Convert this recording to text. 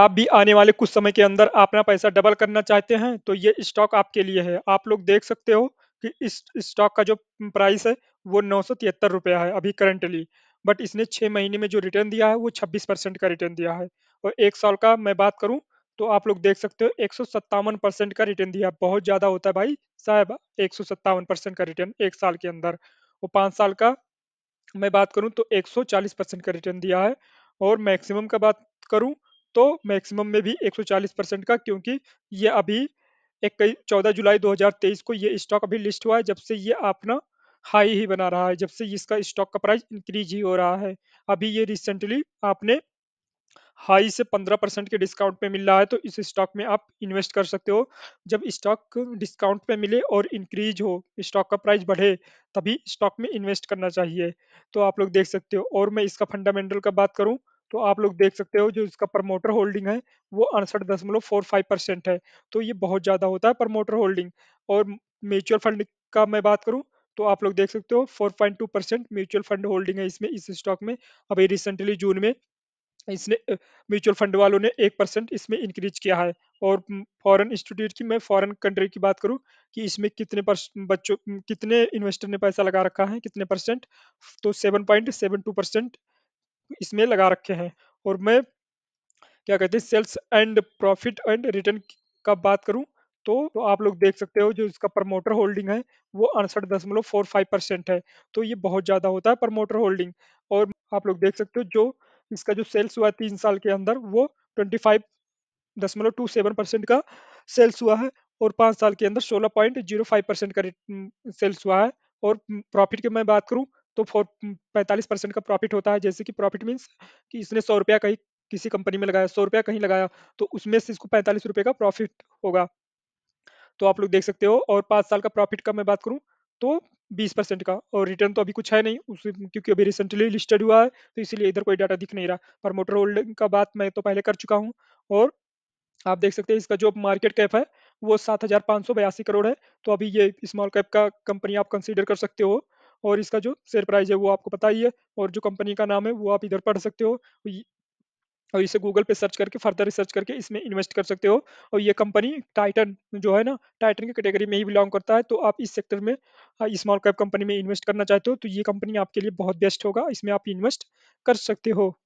आप भी आने वाले कुछ समय के अंदर अपना पैसा डबल करना चाहते हैं तो ये स्टॉक आपके लिए है आप लोग देख सकते हो कि इस स्टॉक का जो प्राइस है वो नौ सौ तिहत्तर रुपया है अभी करंटली बट इसने छः महीने में जो रिटर्न दिया है वो छब्बीस परसेंट का रिटर्न दिया है और एक साल का मैं बात करूँ तो आप लोग देख सकते हो एक परसेंट का रिटर्न दिया बहुत ज़्यादा होता है भाई साहब एक परसेंट का रिटर्न एक साल के अंदर और पाँच साल का मैं बात करूँ तो 140 परसेंट का रिटर्न दिया है और मैक्सिमम का बात करूँ तो मैक्सिमम में भी 140 परसेंट का क्योंकि ये अभी एक चौदह जुलाई 2023 को ये स्टॉक अभी लिस्ट हुआ है जब से ये अपना हाई ही बना रहा है जब से इसका स्टॉक का प्राइस इंक्रीज ही हो रहा है अभी ये रिसेंटली आपने हाई से 15 परसेंट के डिस्काउंट पे मिल रहा है तो इस स्टॉक में आप इन्वेस्ट कर सकते हो जब स्टॉक डिस्काउंट पे मिले और इंक्रीज हो स्टॉक का प्राइस बढ़े तभी स्टॉक में इन्वेस्ट करना चाहिए तो आप लोग देख सकते हो और मैं इसका फंडामेंटल का बात करूं तो आप लोग देख सकते हो जो इसका प्रमोटर होल्डिंग है वो अड़सठ दशमलव फोर फाइव परसेंट है तो ये बहुत ज़्यादा होता है प्रमोटर होल्डिंग और म्यूचुअल फंड का मैं बात करूँ तो आप लोग देख सकते हो four percent mutual fund holding है इसमें इस स्टॉक में अभी रिसेंटली जून में इसने म्यूचुअल फंड वालों ने एक परसेंट इसमें इंक्रीज किया है और फॉरेन इंस्टीट्यूट की मैं फॉरेन कंट्री की बात करूं कि इसमें कितने बच्चों कितने इन्वेस्टर ने पैसा लगा रखा है कितने परसेंट तो seven point seven two percent इसमें लगा रखे हैं और मैं क्या कहते हैं sales and profit and return का बात करूं तो, तो आप लोग देख सकते हो जो इसका प्रमोटर होल्डिंग है वो अड़सठ दशमलव फोर फाइव परसेंट है तो ये बहुत ज़्यादा होता है प्रमोटर होल्डिंग और आप लोग देख सकते हो जो इसका जो सेल्स हुआ है तीन साल के अंदर वो ट्वेंटी फाइव दशमलव टू सेवन परसेंट का सेल्स हुआ है और पाँच साल के अंदर सोलह पॉइंट जीरो फाइव परसेंट का सेल्स हुआ है और प्रॉफिट की मैं बात करूँ तो पैंतालीस परसेंट का प्रॉफिट होता है जैसे कि प्रॉफिट मीन्स कि इसने सौ रुपया कहीं किसी कंपनी में लगाया सौ रुपया कहीं लगाया तो उसमें से इसको पैंतालीस रुपये का प्रॉफिट होगा तो आप लोग देख सकते हो और पाँच साल का प्रॉफिट का मैं बात करूँ तो बीस परसेंट का और रिटर्न तो अभी कुछ है नहीं उस क्योंकि अभी रिसेंटली लिस्टेड हुआ है तो इसीलिए इधर कोई डाटा दिख नहीं रहा पर मोटर होल्डिंग का बात मैं तो पहले कर चुका हूँ और आप देख सकते हैं इसका जो मार्केट कैप है वो सात हजार पाँच सौ बयासी करोड़ है तो अभी ये स्मॉल कैप का कंपनी आप कंसिडर कर सकते हो और इसका जो शेयर प्राइस है वो आपको पता ही है और जो कंपनी का नाम है वो आप इधर पढ़ सकते हो और इसे गूगल पे सर्च करके फर्दर रिसर्च करके इसमें इन्वेस्ट कर सकते हो और ये कंपनी टाइटन जो है ना टाइटन की कैटेगरी में ही बिलोंग करता है तो आप इस सेक्टर में स्मॉल कैप कंपनी में इन्वेस्ट करना चाहते हो तो ये कंपनी आपके लिए बहुत बेस्ट होगा इसमें आप इन्वेस्ट कर सकते हो